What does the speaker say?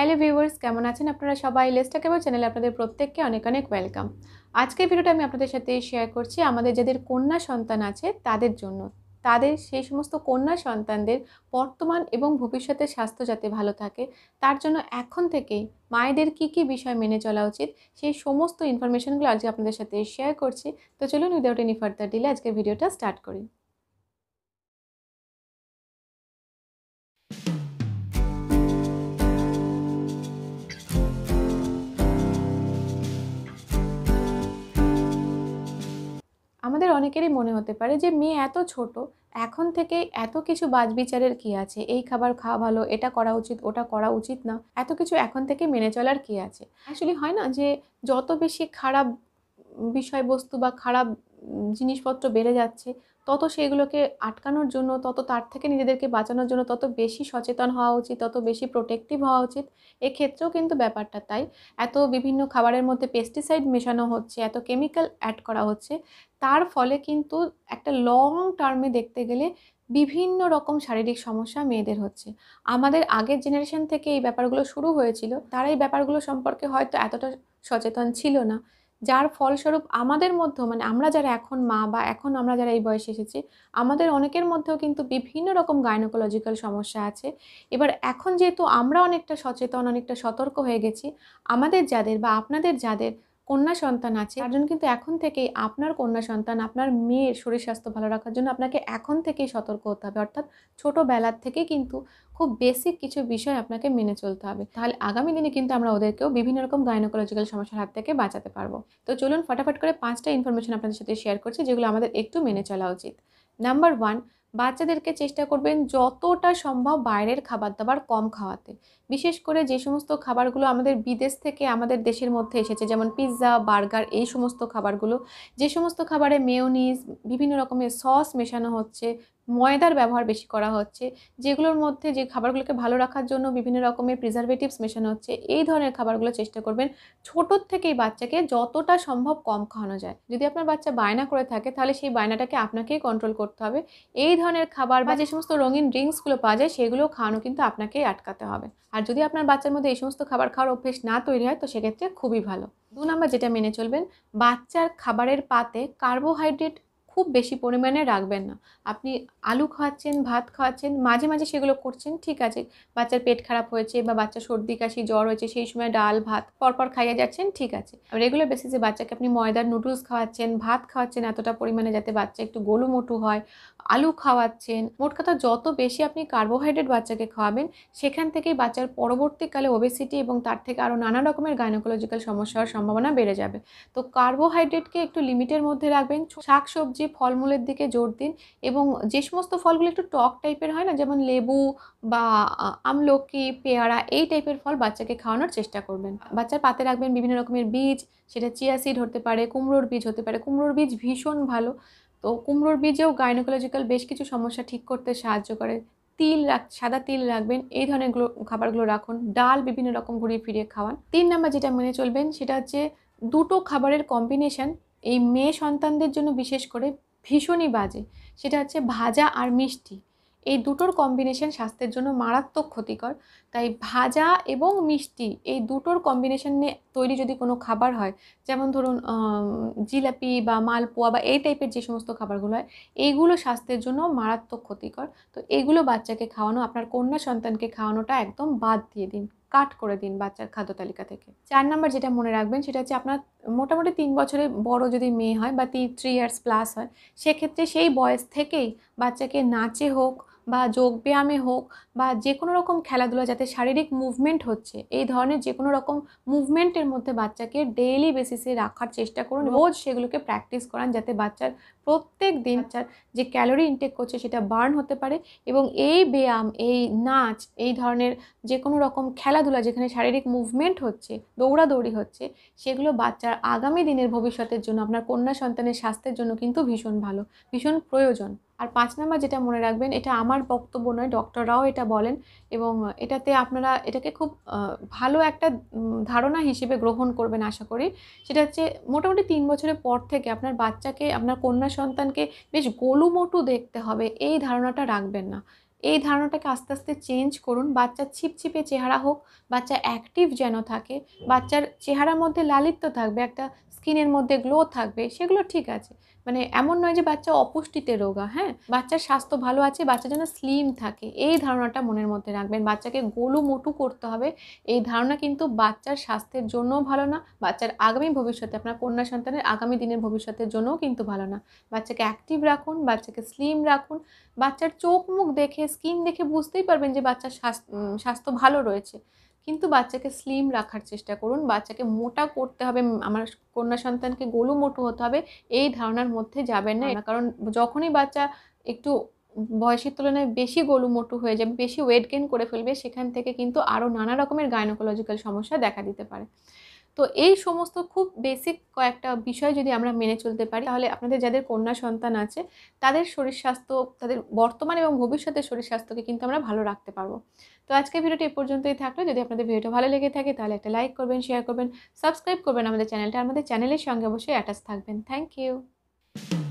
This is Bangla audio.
হ্যালো ভিউয়ার্স কেমন আছেন আপনারা সবাই লেস্টা কেবল চ্যানেলে আপনাদের প্রত্যেককে অনেক অনেক ওয়েলকাম আজকের ভিডিওটা আমি আপনাদের সাথে শেয়ার করছি আমাদের যাদের কন্যা সন্তান আছে তাদের জন্য তাদের সেই সমস্ত কন্যা সন্তানদের বর্তমান এবং ভবিষ্যতে স্বাস্থ্য যাতে ভালো থাকে তার জন্য এখন থেকেই মায়েদের কি কি বিষয় মেনে চলা উচিত সেই সমস্ত ইনফরমেশনগুলো আজকে আপনাদের সাথে শেয়ার করছি তো চলুন উইদাউট এনি ফার্দার ডিলে আজকে ভিডিওটা স্টার্ট করি আমাদের অনেকেরই মনে হতে পারে যে মেয়ে এত ছোট এখন থেকে এত কিছু বাজ বিচারের কি আছে এই খাবার খাওয়া ভালো এটা করা উচিত ওটা করা উচিত না এত কিছু এখন থেকে মেনে চলার কি আছে আসলে হয় না যে যত বেশি খারাপ বিষয়বস্তু বা খারাপ জিনিসপত্র বেড়ে যাচ্ছে তত সেগুলোকে আটকানোর জন্য তত তার থেকে নিজেদেরকে বাঁচানোর জন্য তত বেশি সচেতন হওয়া উচিত তত বেশি প্রোটেক্টিভ হওয়া উচিত এক্ষেত্রেও কিন্তু ব্যাপারটা তাই এত বিভিন্ন খাবারের মধ্যে পেস্টিসাইড মেশানো হচ্ছে এত কেমিক্যাল অ্যাড করা হচ্ছে তার ফলে কিন্তু একটা লং টার্মে দেখতে গেলে বিভিন্ন রকম শারীরিক সমস্যা মেয়েদের হচ্ছে আমাদের আগের জেনারেশন থেকে এই ব্যাপারগুলো শুরু হয়েছিল তারা এই ব্যাপারগুলো সম্পর্কে হয়তো এতটা সচেতন ছিল না যার ফলস্বরূপ আমাদের মধ্যেও মানে আমরা যারা এখন মা বা এখন আমরা যারা এই বয়সে এসেছি আমাদের অনেকের মধ্যেও কিন্তু বিভিন্ন রকম গাইনোকোলজিক্যাল সমস্যা আছে এবার এখন যেহেতু আমরা অনেকটা সচেতন অনেকটা সতর্ক হয়ে গেছি আমাদের যাদের বা আপনাদের যাদের কন্যা সন্তান আছে তার জন্য কিন্তু এখন থেকেই আপনার কন্যা সন্তান আপনার মেয়ের শরীর স্বাস্থ্য ভালো রাখার জন্য আপনাকে এখন থেকেই সতর্ক হতে হবে অর্থাৎ ছোটোবেলার থেকে কিন্তু খুব বেসিক কিছু বিষয় আপনাকে মেনে চলতে হবে তাহলে আগামী দিনে কিন্তু আমরা ওদেরকেও বিভিন্ন রকম গাইনোকোলজিক্যাল সমস্যার হাত থেকে বাঁচাতে পারবো তো চলুন ফটাফট করে পাঁচটা ইনফরমেশন আপনাদের সাথে শেয়ার করছি যেগুলো আমাদের একটু মেনে চলা উচিত নাম্বার ওয়ান বাচ্চাদেরকে চেষ্টা করবেন যতটা সম্ভব বাইরের খাবার দাবার কম খাওয়াতে বিশেষ করে যে সমস্ত খাবারগুলো আমাদের বিদেশ থেকে আমাদের দেশের মধ্যে এসেছে যেমন পিৎজা বার্গার এই সমস্ত খাবারগুলো যে সমস্ত খাবারে মেয়োনিজ বিভিন্ন রকমের সস মেশানো হচ্ছে ময়দার ব্যবহার বেশি করা হচ্ছে যেগুলোর মধ্যে যে খাবারগুলোকে ভালো রাখার জন্য বিভিন্ন রকমের প্রিজারভেটিভস মেশানো হচ্ছে এই ধরনের খাবারগুলো চেষ্টা করবেন ছোটোর থেকেই বাচ্চাকে যতটা সম্ভব কম খাওয়ানো যায় যদি আপনার বাচ্চা বায়না করে থাকে তাহলে সেই বায়নাটাকে আপনাকেই কন্ট্রোল করতে হবে এই ধরনের খাবার বা যে সমস্ত রঙিন ড্রিঙ্কসগুলো পাওয়া যায় সেগুলো খাওয়ানো কিন্তু আপনাকেই আটকাতে হবে আর যদি আপনার বাচ্চার মধ্যে এই সমস্ত খাবার খাওয়ার অভ্যেস না তৈরি হয় তো সেক্ষেত্রে খুবই ভালো দু নাম্বার যেটা মেনে চলবেন বাচ্চার খাবারের পাতে কার্বোহাইড্রেট খুব বেশি পরিমাণে রাখবেন না আপনি আলু খাওয়াচ্ছেন ভাত খাওয়াচ্ছেন মাঝে মাঝে সেগুলো করছেন ঠিক আছে বাচ্চার পেট খারাপ হয়েছে বা বাচ্চা সর্দি কাশি জ্বর হয়েছে সেই সময় ডাল ভাত পরপর খাইয়ে যাচ্ছেন ঠিক আছে রেগুলার বেসিসে বাচ্চাকে আপনি ময়দার নুডলস খাওয়াচ্ছেন ভাত খাওয়াচ্ছেন এতটা পরিমাণে যাতে বাচ্চা একটু গোলুমোটু হয় আলু খাওয়াচ্ছেন মোট কথা যত বেশি আপনি কার্বোহাইড্রেট বাচ্চাকে খাওয়াবেন সেখান থেকেই বাচ্চার পরবর্তীকালে ওবেসিটি এবং তার থেকে আরও নানা রকমের গাইনোকোলজিক্যাল সমস্যা হওয়ার সম্ভাবনা বেড়ে যাবে তো কার্বোহাইড্রেটকে একটু লিমিটের মধ্যে রাখবেন শাক সবজি সেই ফলমূলের দিকে জোর দিন এবং যে সমস্ত ফলগুলো একটু টক টাইপের হয় না যেমন লেবু বা আমলকি পেয়ারা এই টাইপের ফল বাচ্চাকে খাওয়ানোর চেষ্টা করবেন বাচ্চার পাতে রাখবেন বিভিন্ন রকমের বীজ সেটা চিয়া সিড হতে পারে কুমড়োর বীজ হতে পারে কুমড়োর বীজ ভীষণ ভালো তো কুমড়োর বীজেও গাইনোকোলজিক্যাল বেশ কিছু সমস্যা ঠিক করতে সাহায্য করে তিল রাখ সাদা তিল রাখবেন এই ধরনের খাবারগুলো রাখুন ডাল বিভিন্ন রকম ঘুরিয়ে ফিরিয়ে খাওয়ান তিন নাম্বার যেটা মেনে চলবেন সেটা হচ্ছে দুটো খাবারের কম্বিনেশান এই মেয়ে সন্তানদের জন্য বিশেষ করে ভীষণই বাজে সেটা হচ্ছে ভাজা আর মিষ্টি এই দুটোর কম্বিনেশন স্বাস্থ্যের জন্য মারাত্মক ক্ষতিকর তাই ভাজা এবং মিষ্টি এই দুটোর কম্বিনেশানে তৈরি যদি কোনো খাবার হয় যেমন ধরুন জিলাপি বা মালপোয়া বা এই টাইপের যে সমস্ত খাবারগুলো হয় এইগুলো স্বাস্থ্যের জন্য মারাত্মক ক্ষতিকর তো এগুলো বাচ্চাকে খাওয়ানো আপনার কন্যা সন্তানকে খাওয়ানোটা একদম বাদ দিয়ে দিন কাট করে দিন বাচ্চার খাদ্য তালিকা থেকে চার নাম্বার যেটা মনে রাখবেন সেটা হচ্ছে আপনার মোটামুটি তিন বছরে বড় যদি মেয়ে হয় বা তিন থ্রি ইয়ার্স প্লাস হয় সেক্ষেত্রে সেই বয়স থেকেই বাচ্চাকে নাচে হোক বা যোগব্যায়ামে হোক বা যে কোনো রকম খেলাধুলা যাতে শারীরিক মুভমেন্ট হচ্ছে এই ধরনের যে কোনো রকম মুভমেন্টের মধ্যে বাচ্চাকে ডেইলি বেসিসে রাখার চেষ্টা করুন রোজ সেগুলোকে প্র্যাকটিস করান যাতে বাচ্চার প্রত্যেক দিন বাচ্চার যে ক্যালোরি ইনটেক করছে সেটা বার্ন হতে পারে এবং এই ব্যায়াম এই নাচ এই ধরনের যে কোনো রকম খেলাধুলা যেখানে শারীরিক মুভমেন্ট হচ্ছে দৌড়াদৌড়ি হচ্ছে সেগুলো বাচ্চার আগামী দিনের ভবিষ্যতের জন্য আপনার কন্যা সন্তানের স্বাস্থ্যের জন্য কিন্তু ভীষণ ভালো ভীষণ প্রয়োজন আর পাঁচ নাম্বার যেটা মনে রাখবেন এটা আমার বক্তব্য নয় ডক্টররাও এটা বলেন এবং এটাতে আপনারা এটাকে খুব ভালো একটা ধারণা হিসেবে গ্রহণ করবেন আশা করি সেটা হচ্ছে মোটামুটি তিন বছরের পর থেকে আপনার বাচ্চাকে আপনার কন্যা সন্তানকে বেশ গোলুমোটু দেখতে হবে এই ধারণাটা রাখবেন না এই ধারণাটাকে আস্তে আস্তে চেঞ্জ করুন বাচ্চার ছিপছিপে চেহারা হোক বাচ্চা অ্যাক্টিভ যেন থাকে বাচ্চার চেহারার মধ্যে লালিত্য থাকবে একটা স্কিনের মধ্যে গ্লো থাকবে সেগুলো ঠিক আছে মানে এমন নয় যে বাচ্চা অপুষ্টিতে রোগা হ্যাঁ বাচ্চার স্বাস্থ্য ভালো আছে বাচ্চা যেন স্লিম থাকে এই ধারণাটা মনের মধ্যে রাখবেন বাচ্চাকে গোলু মোটু করতে হবে এই ধারণা কিন্তু বাচ্চার স্বাস্থ্যের জন্য ভালো না বাচ্চার আগামী ভবিষ্যতে আপনার কন্যা সন্তানের আগামী দিনের ভবিষ্যতের জন্যও কিন্তু ভালো না বাচ্চাকে অ্যাক্টিভ রাখুন বাচ্চাকে স্লিম রাখুন বাচ্চার চোখ মুখ দেখে স্কিন দেখে বুঝতেই পারবেন যে বাচ্চার স্বাস্থ্য ভালো রয়েছে কিন্তু বাচ্চাকে স্লিম রাখার চেষ্টা করুন বাচ্চাকে মোটা করতে হবে আমার কন্যা সন্তানকে গোলু মোটু হতে হবে এই ধারণার মধ্যে যাবেন না আচ্ছা। কারণ যখনই বাচ্চা একটু বয়সের তুলনায় বেশি গোলু মোটু হয়ে যাবে বেশি ওয়েট গেন করে ফেলবে সেখান থেকে কিন্তু আরও নানা রকমের গাইনোকোলজিক্যাল সমস্যা দেখা দিতে পারে তো এই সমস্ত খুব বেসিক কয়েকটা বিষয় যদি আমরা মেনে চলতে পারি তাহলে আপনাদের যাদের কন্যা সন্তান আছে তাদের শরীর স্বাস্থ্য তাদের বর্তমান এবং ভবিষ্যতের শরীর স্বাস্থ্যকে কিন্তু আমরা ভালো রাখতে পারবো তো আজকে ভিডিওটি এ পর্যন্তই থাকলো যদি আপনাদের ভিডিওটা ভালো লেগে থাকে তাহলে একটা লাইক করবেন শেয়ার করবেন সাবস্ক্রাইব করবেন আমাদের চ্যানেলটা আমাদের চ্যানেলের সঙ্গে অবশ্যই অ্যাটাচ থাকবেন থ্যাংক ইউ